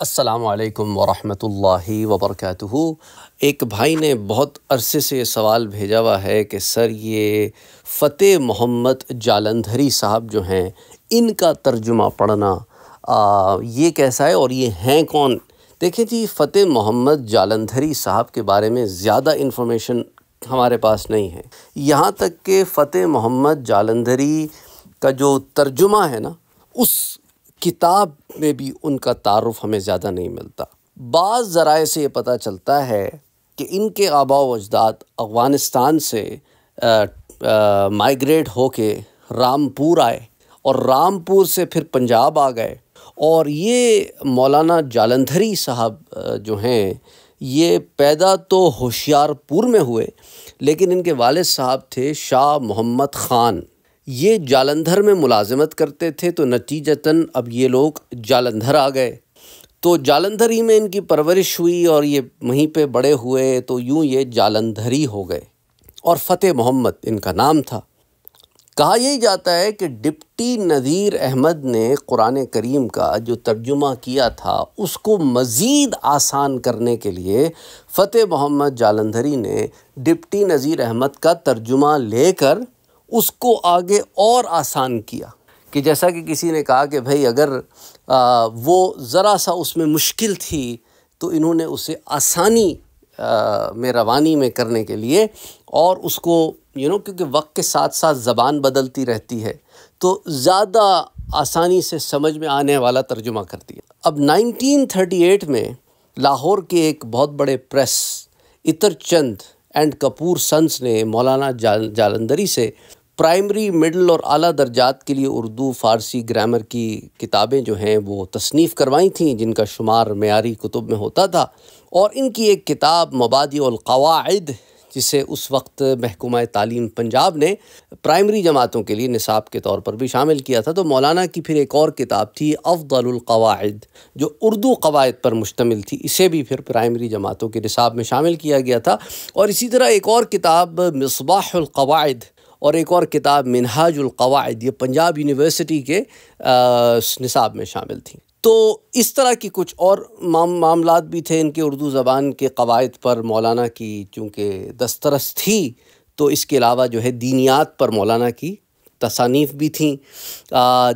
असलकम वरहमतुल्लाहि वबरकatuhu एक भाई ने बहुत अरसे से सवाल भेजा हुआ है कि सर ये फ़तेह मोहम्मद जालंधरी साहब जो हैं इनका तर्जुमा पढ़ना आ, ये कैसा है और ये हैं कौन देखें जी फ़तेह मोहम्मद जालंधरी साहब के बारे में ज़्यादा इन्फॉर्मेशन हमारे पास नहीं है यहाँ तक कि फ़तेह मोहम्मद जालंधरी का जो तर्जुमा है ना उस किताब में भी उनका तारफ़ हमें ज़्यादा नहीं मिलता बाज़ ज़राए से ये पता चलता है कि इनके आबा अजदाद अफ़गानिस्तान से माइग्रेट हो के रामपुर आए और रामपुर से फिर पंजाब आ गए और ये मौलाना जालंधरी साहब जो हैं ये पैदा तो होशियारपुर में हुए लेकिन इनके वालिद साहब थे शाह मोहम्मद ख़ान ये जालंधर में मुलाजमत करते थे तो नतीजतन अब ये लोग जालंधर आ गए तो जालंधर ही में इनकी परवरिश हुई और ये वहीं पे बड़े हुए तो यूँ ये जालंधरी हो गए और फ़तेह मोहम्मद इनका नाम था कहा यही जाता है कि डिप्टी नज़ीर अहमद ने कुरान करीम का जो तर्जुमा किया था उसको मज़ीद आसान करने के लिए फ़तेह मोहम्मद जालंधरी ने डिप्टी नज़ीर अहमद का तर्जुमा लेकर उसको आगे और आसान किया कि जैसा कि किसी ने कहा कि भाई अगर आ, वो ज़रा सा उसमें मुश्किल थी तो इन्होंने उसे आसानी आ, में रवानी में करने के लिए और उसको यू नो क्योंकि वक्त के साथ साथ ज़बान बदलती रहती है तो ज़्यादा आसानी से समझ में आने वाला तर्जुमा कर दिया अब 1938 में लाहौर के एक बहुत बड़े प्रेस इतर चंद एंड कपूर सन्स ने मौलाना जालंदरी से प्राइमरी मिडल और अली दर्जात के लिए उर्दू फ़ारसी ग्रामर की किताबें जो हैं वो तसनीफ़ करवाई थी जिनका शुमार मैारी कुतुब में होता था और इनकी एक किताब मबादी अलकवाद जिसे उस वक्त महकुमा तालीम पंजाब ने प्राइमरी जमातों के लिए निसाब के तौर पर भी शामिल किया था तो मौलाना की फिर एक और किताब थी अफदलकवाद जो उर्दू कवायद पर मुश्तमिल थी इसे भी फिर प्राइमरी जमातों के निसाब में शामिल किया गया था और इसी तरह एक और किताब मिसबाहकवाद और एक और किताब मिनहाजुलवाद ये पंजाब यूनिवर्सिटी के निसाब में शामिल थी तो इस तरह की कुछ और माम मामला भी थे इनके उर्दू ज़बान के कवायद पर मौलाना की चूँकि दस्तरस थी तो इसके अलावा जो है दीनियात पर मौलाना की तसानीफ भी थीं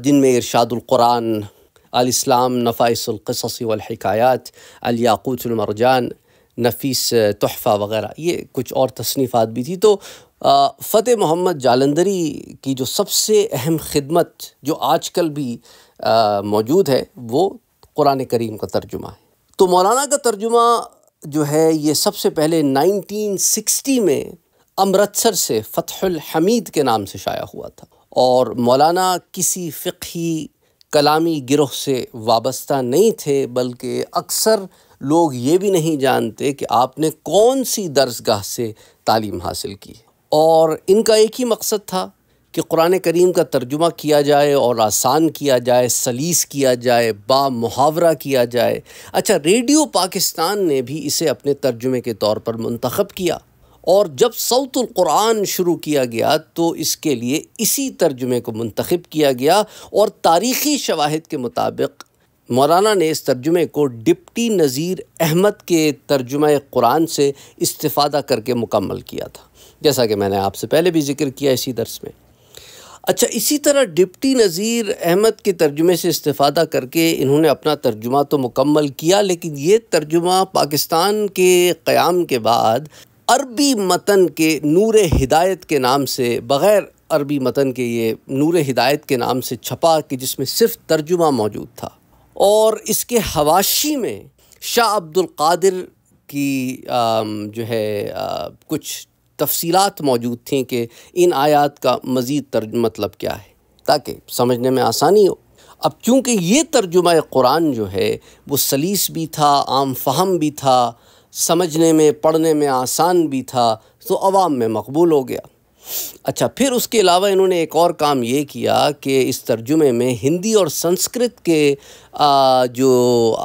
जिनमें इरशादुल्कुरान अलस्लाम नफ़ाइसक़ी वलहकायात अलयाकूतमरजान नफीस तोहफ़ा वग़ैरह ये कुछ और तसनीफ़ात भी थी तो फ़तेह मोहम्मद जालंदरी की जो सबसे अहम खिदमत जो आज कल भी मौजूद है वो कुरान करीम का तर्जुमा है तो मौलाना का तर्जुमा जो है ये सबसे पहले 1960 में अमृतसर से फ़तहुल हमीद के नाम से शाया हुआ था और मौलाना किसी फ़िकी कलामी गिरोह से वाबस्ता नहीं थे बल्कि अक्सर लोग ये भी नहीं जानते कि आपने कौन सी दर्सगाह से तालीम हासिल की है और इनका एक ही मकसद था कि कुरान करीम का तर्जुमा किया जाए और आसान किया जाए सलीस किया जाए बा मुहावरा किया जाए अच्छा रेडियो पाकिस्तान ने भी इसे अपने तर्जुमे के तौर पर मंतखब किया और जब सऊतुल कुरान शुरू किया गया तो इसके लिए इसी तर्जुमे को मंतखब किया गया और तारीख़ी शवाहद के मुताबिक मौलाना ने इस तर्जुमे को डिप्टी नज़ीर अहमद के तर्जुम कुरान से इस्तादा करके मुकम्मल किया था जैसा कि मैंने आपसे पहले भी जिक्र किया इसी दर्स में अच्छा इसी तरह डिप्टी नज़ीर अहमद के तर्जुमे से इस्तादा करके इन्होंने अपना तर्जुमा तो मुकम्मल किया लेकिन ये तर्जुमा पाकिस्तान के क़्याम के बाद अरबी मतन के नूर हिदायत के नाम से बग़ैर अरबी मतन के ये नूर हिदायत के नाम से छपा कि जिसमें सिर्फ तर्जुमा मौजूद था और इसके हवाशी में शाह अब्दुल कादिर की जो है कुछ तफसीलात मौजूद थी कि इन आयात का मज़ीद तर्ज मतलब क्या है ताकि समझने में आसानी हो अब चूँकि ये तर्जुमा कुरान जो है वो सलीस भी था आम फहम भी था समझने में पढ़ने में आसान भी था तो आवाम में मकबूल हो गया अच्छा फिर उसके अलावा इन्होंने एक और काम ये किया कि इस तर्जुमे में हिंदी और संस्कृत के जो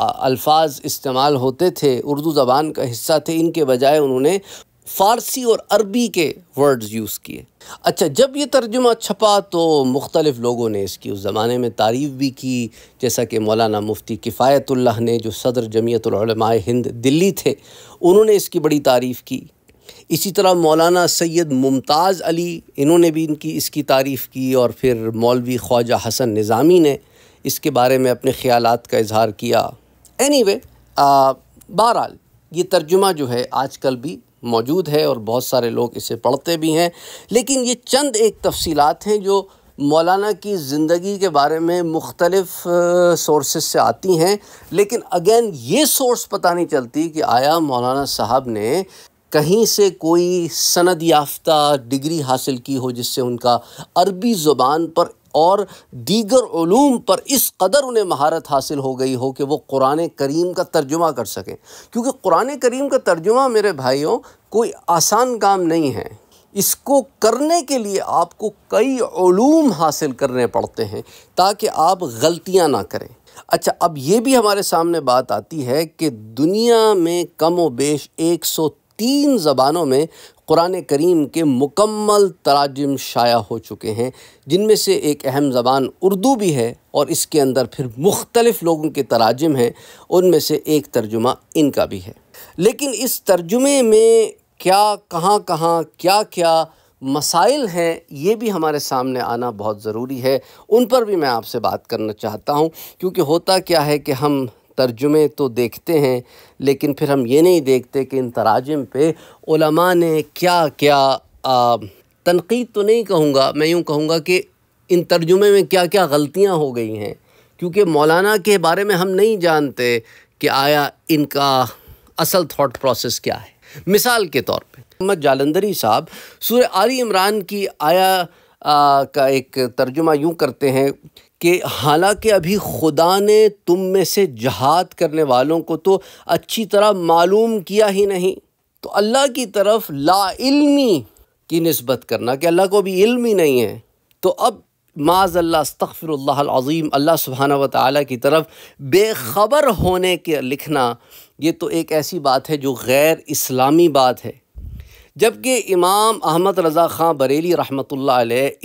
अल्फाज इस्तेमाल होते थे उर्दू ज़बान का हिस्सा थे इनके बजाय उन्होंने फ़ारसी और अरबी के वर्ड्स यूज़ किए अच्छा जब ये तर्जुमा छपा तो मुख्तलिफ़ लोगों ने इसकी उस ज़माने में तारीफ़ भी की जैसा कि मौलाना मुफ्ती किफ़ायतुल्लाह ने जो सदर जमीयतलमाए हिंद दिल्ली थे उन्होंने इसकी बड़ी तारीफ़ की इसी तरह मौलाना सैयद मुमताज़ अली इन्होंने भी इनकी इसकी तारीफ़ की और फिर मौलवी ख्वाजा हसन निज़ामी ने इसके बारे में अपने ख्याल का इजहार किया एनी anyway, बहरहाल ये तर्जुमा जो है आज कल भी मौजूद है और बहुत सारे लोग इसे पढ़ते भी हैं लेकिन ये चंद एक तफसीलात हैं जो मौलाना की ज़िंदगी के बारे में मुख्तलफ़ सोर्स से आती हैं लेकिन अगेन ये सोर्स पता नहीं चलती कि आया मौलाना साहब ने कहीं से कोई सनद याफ्ता डिग्री हासिल की हो जिससे उनका अरबी ज़ुबान पर और दीगर ूम पर इस कदर उन्हें महारत हासिल हो गई हो कि वो कुरान करीम का तर्जुमा कर सकें क्योंकि कुरान करीम का तर्जुमा मेरे भाइयों कोई आसान काम नहीं है इसको करने के लिए आपको कई ूम हासिल करने पड़ते हैं ताकि आप गलतियाँ ना करें अच्छा अब ये भी हमारे सामने बात आती है कि दुनिया में कम व बेश एक सौ तीन ज़बानों में कुरान करीम के मुकम्मल तराजम शाया हो चुके हैं जिनमें से एक अहम ज़बान उर्दू भी है और इसके अंदर फिर मुख्तलिफ़ लोगों के तराजम हैं उनमें से एक तर्जुमा इनका भी है लेकिन इस तर्जुमे में क्या कहाँ कहाँ क्या क्या मसाइल हैं ये भी हमारे सामने आना बहुत ज़रूरी है उन पर भी मैं आपसे बात करना चाहता हूँ क्योंकि होता क्या है कि हम तर्जुमे तो देखते हैं लेकिन फिर हम ये नहीं देखते कि इन तराजम पर ओलमा ने क्या क्या तनकीद तो नहीं कहूँगा मैं यूँ कहूँगा कि इन तर्जुमे में क्या क्या गलतियाँ हो गई हैं क्योंकि मौलाना के बारे में हम नहीं जानते कि आया इनका असल थाट प्रोसेस क्या है मिसाल के तौर पर मोहम्मद जालंदरी साहब सूर्य आली इमरान की आया आ, का एक तर्जुमा यूँ करते हैं कि हालांकि अभी खुदा ने तुम में से जहाद करने वालों को तो अच्छी तरह मालूम किया ही नहीं तो अल्लाह की तरफ ला इल्मी की नस्बत करना कि अल्लाह को भी इल्म ही नहीं है तो अब माज अल्लाह तफ़िरज़ीम अल्लाह सुबहाना व ताली की तरफ बेखबर होने के लिखना ये तो एक ऐसी बात है जो गैर इस्लामी बात है जबकि इमाम अहमद रज़ा ख़ान बरेली रहमत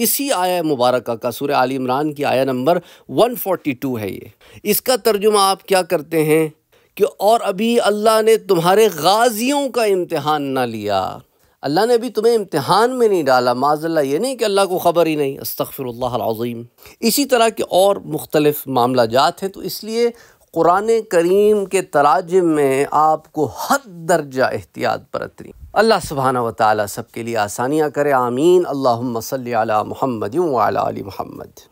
इसी आया मुबारक का सुर आल इमरान की आया नंबर 142 है ये इसका तर्जुमा आप क्या करते हैं कि और अभी अल्लाह ने तुम्हारे गाजियों का इम्तहान ना लिया अल्लाह ने अभी तुम्हें इम्तहान में नहीं डाला माजल्ला ये नहीं कि अल्लाह को ख़बर ही नहीं अस्तफ़िरल्लाज़ीम इसी तरह के और मुख्तलफ़ मामला जात हैं तो इसलिए कुरान करीम के तराज में आपको हद दर्जा एहतियात बरतनी अल्लाह सुबहाना व सब के लिए आसानियाँ करे आमीन अल्लाम सल महमद वाली महमद